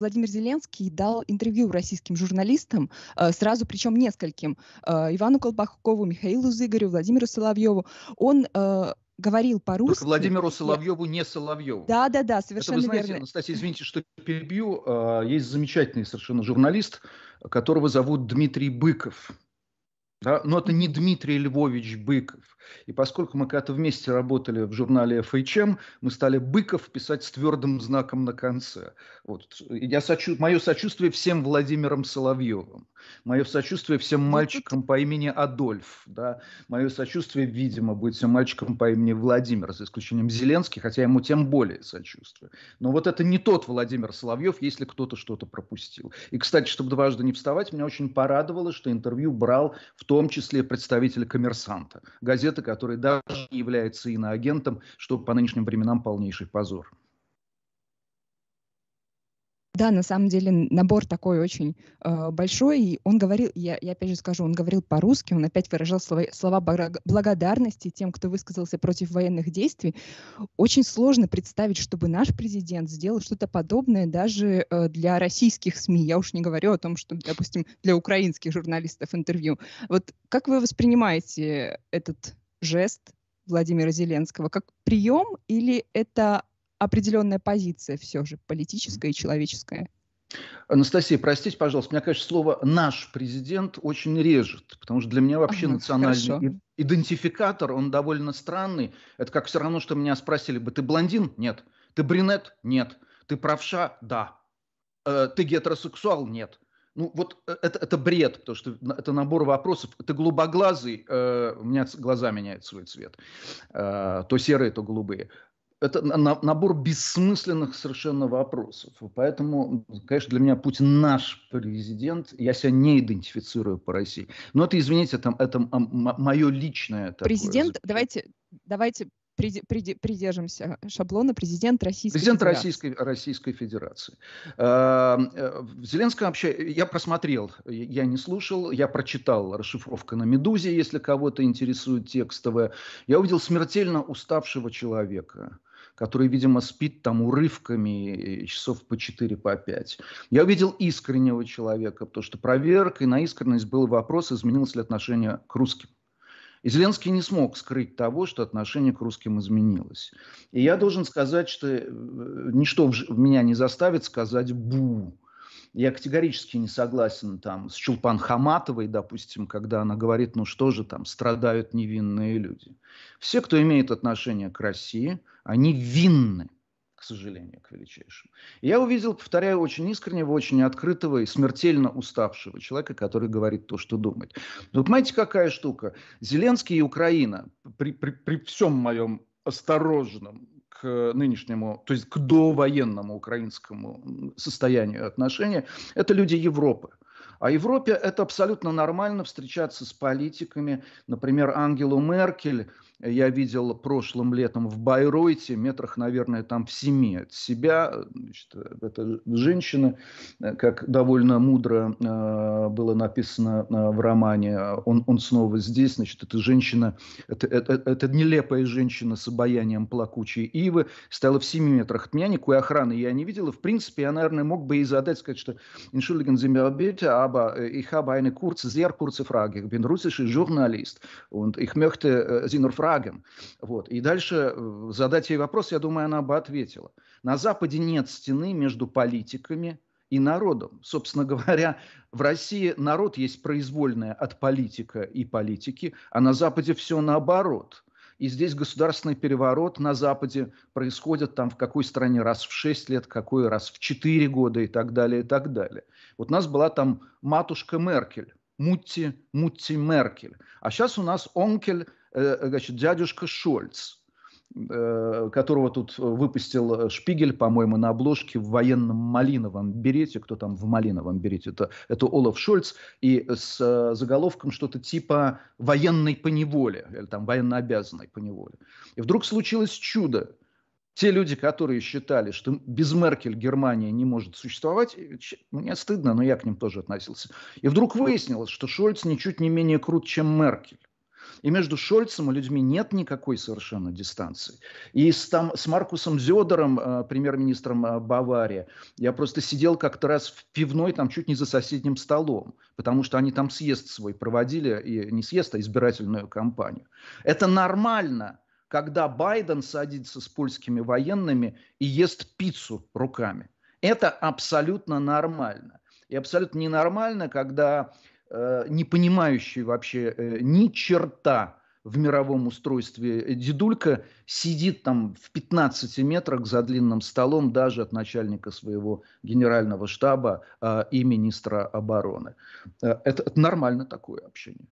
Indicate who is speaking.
Speaker 1: Владимир Зеленский дал интервью российским журналистам, э, сразу причем нескольким, э, Ивану Колпакову, Михаилу Зыгорю, Владимиру Соловьеву. Он э, говорил по-русски. Владимиру Соловьеву
Speaker 2: не Соловьеву. Да, да, да, совершенно Это, вы знаете, верно. Анастасия, извините, что перебью. Есть замечательный совершенно журналист, которого зовут Дмитрий Быков. Да? Но это не Дмитрий Львович Быков. И поскольку мы когда-то вместе работали в журнале FHM, мы стали Быков писать с твердым знаком на конце. Вот. Я сочу... Мое сочувствие всем Владимиром Соловьевым. Мое сочувствие всем ну, мальчикам по имени Адольф. Да? Мое сочувствие, видимо, будет всем мальчикам по имени Владимир, за исключением Зеленский, хотя ему тем более сочувствую. Но вот это не тот Владимир Соловьев, если кто-то что-то пропустил. И, кстати, чтобы дважды не вставать, меня очень порадовало, что интервью брал в том числе представитель «Коммерсанта», газеты, которая даже является иноагентом, что по нынешним временам полнейший позор.
Speaker 1: Да, на самом деле набор такой очень э, большой. И он говорил, я, я опять же скажу, он говорил по-русски, он опять выражал слова, слова благодарности тем, кто высказался против военных действий. Очень сложно представить, чтобы наш президент сделал что-то подобное даже э, для российских СМИ. Я уж не говорю о том, что, допустим, для украинских журналистов интервью. Вот как вы воспринимаете этот жест Владимира Зеленского как прием или это определенная позиция все же, политическая и человеческая.
Speaker 2: Анастасия, простите, пожалуйста, меня, конечно, слово «наш президент» очень режет, потому что для меня вообще ага, национальный хорошо. идентификатор, он довольно странный. Это как все равно, что меня спросили бы, ты блондин? Нет. Ты брюнет? Нет. Ты правша? Да. «Э, ты гетеросексуал? Нет. Ну вот э, это, это бред, потому что это набор вопросов. Ты голубоглазый, э, у меня глаза меняют свой цвет. то серые, то голубые это набор бессмысленных совершенно вопросов. Поэтому, конечно, для меня Путин наш президент. Я себя не идентифицирую по России. Но это, извините, это, это мое личное. Такое. Президент,
Speaker 1: давайте, давайте придержимся шаблона президент Российской президент Федерации.
Speaker 2: Российской, Российской Федерации. Эм, э, в вообще, я просмотрел, я не слушал, я прочитал расшифровка на «Медузе», если кого-то интересует текстовая. Я увидел смертельно уставшего человека который, видимо, спит там урывками э, часов по 4, по 5. Я увидел искреннего человека, потому что проверка, и на искренность был вопрос, изменилось ли отношение к русским. И Зеленский не смог скрыть того, что отношение к русским изменилось. И я должен сказать, что э, ничто в меня не заставит сказать «бу», я категорически не согласен там с Чулпан Хаматовой, допустим, когда она говорит, ну что же там, страдают невинные люди. Все, кто имеет отношение к России, они винны к сожалению, к величайшему. Я увидел, повторяю, очень искреннего, очень открытого и смертельно уставшего человека, который говорит то, что думает. Но ну, понимаете, какая штука? Зеленский и Украина, при, при, при всем моем осторожном к э, нынешнему, то есть к довоенному украинскому состоянию отношения, это люди Европы. А Европе это абсолютно нормально встречаться с политиками. Например, Ангелу Меркель я видел прошлым летом в Байройте, метрах, наверное, там в семи от себя. Значит, эта женщина, э, как довольно мудро э, было написано э, в романе, он, он снова здесь, значит, эта женщина, это, это, это нелепая женщина с обаянием плакучей ивы, стояла в семи метрах от меня, никакой охраны я не видел. В принципе, я, наверное, мог бы и задать, сказать, что «Entschuldigen Sie mir bitte, aber äh, ich habe eine kurze, sehr kurze Frage. Ich bin russischer Journalist und Раган. Вот. И дальше э, задать ей вопрос, я думаю, она бы ответила. На Западе нет стены между политиками и народом. Собственно говоря, в России народ есть произвольное от политика и политики, а на Западе все наоборот – и здесь государственный переворот на Западе происходит там в какой стране раз в 6 лет, какой раз в 4 года и так далее, и так далее. Вот у нас была там матушка Меркель, Мутти, Мутти Меркель. А сейчас у нас Онкель Э, значит, дядюшка Шольц, э, которого тут э, выпустил Шпигель, по-моему, на обложке в военном малиновом берете. Кто там в малиновом берете? Это, это Олаф Шольц. И с заголовком что-то типа «военный по неволе» или там «военно обязанный по неволе». И вдруг случилось чудо. Те люди, которые считали, что без Меркель Германия не может существовать, мне стыдно, но я к ним тоже относился. И вдруг выяснилось, что Шольц ничуть не менее крут, чем Меркель. И между Шольцем и людьми нет никакой совершенно дистанции. И с, там, с Маркусом Зёдером, э, премьер-министром э, Баварии, я просто сидел как-то раз в пивной, там чуть не за соседним столом, потому что они там съезд свой проводили, и не съезд, а избирательную кампанию. Это нормально, когда Байден садится с польскими военными и ест пиццу руками. Это абсолютно нормально. И абсолютно ненормально, когда Э, не понимающий вообще э, ни черта в мировом устройстве э, дедулька сидит там в 15 метрах за длинным столом даже от начальника своего генерального штаба и министра обороны. это, это нормально такое общение.